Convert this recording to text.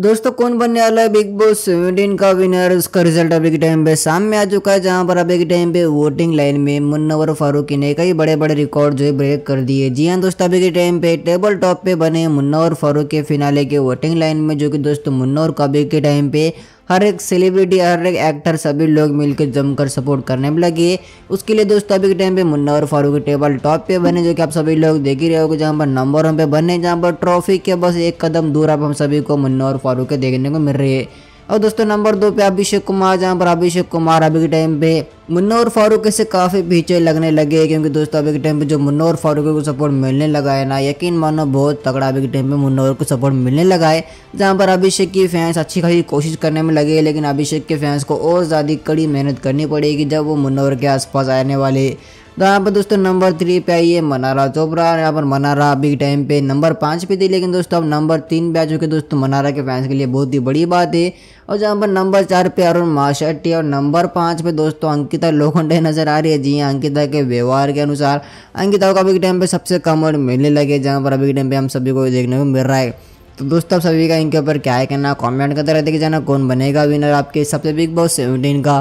दोस्तों कौन बनने वाला है बिग बॉस सेवेंटीन का विनर उसका रिजल्ट अभी के टाइम पे सामने आ चुका है जहां पर अभी के टाइम पे वोटिंग लाइन में मुन्नवर फारूकी ने कई बड़े बड़े रिकॉर्ड जो है ब्रेक कर दिए जी हां दोस्तों अभी के टाइम पे टेबल टॉप पे बने मुन्नवर फारूक के फिनाले के वोटिंग लाइन में जो कि दोस्तों मुन्नवर का अभी के टाइम पे हर एक सेलिब्रिटी हर एक एक्टर सभी लोग मिलकर जमकर सपोर्ट करने में लगे उसके लिए दोस्तों अभी के टाइम पे मुन्ना और फारूक टेबल टॉप पे बने जो कि आप सभी लोग देख ही रहे हो जहाँ पर नंबरों पे बने जहाँ पर ट्रॉफी के बस एक कदम दूर आप हम सभी को मुन्ना और फारूक के देखने को मिल रही है और दोस्तों नंबर दो पे अभिषेक कुमार जहाँ पर अभिषेक कुमार अभी के टाइम पे मुन्ना और फारूक से काफ़ी पीछे लगने लगे क्योंकि दोस्तों अभी के टाइम पे जो मुन्ना और फारूक को सपोर्ट मिलने लगा है ना यकीन मानो बहुत तगड़ा अभी के टाइम पे मुन्ना और को सपोर्ट मिलने लगा है जहाँ पर अभिषेक की फैंस अच्छी खासी कोशिश करने में लगे लेकिन अभिषेक के फैंस को और ज़्यादा कड़ी मेहनत करनी पड़ेगी जब वो मुन्ना के आसपास आने वाले तो यहाँ पर दोस्तों नंबर थ्री पे आई है मनारा चोपड़ा यहाँ पर मनारा अभी टाइम पे नंबर पाँच पे थी लेकिन दोस्तों अब नंबर तीन पे आ चुके दोस्तों मनारा के फैंस के लिए बहुत ही बड़ी बात है और जहाँ पर नंबर चार पे अरुण माशेट्टी और नंबर पाँच पे दोस्तों अंकिता लोखंडे नजर आ रही है जी हाँ अंकिता के व्यवहार के अनुसार अंकिता को अभी के टाइम पर सबसे कम और मिलने लगे जहाँ पर अभी के टाइम पे हम सभी को देखने को मिल रहा है तो दोस्तों सभी का इनके ऊपर क्या है कहना कमेंट करते रहते कि जाना कौन बनेगा विनर आपके सबसे बिग बॉस सेवेंटीन का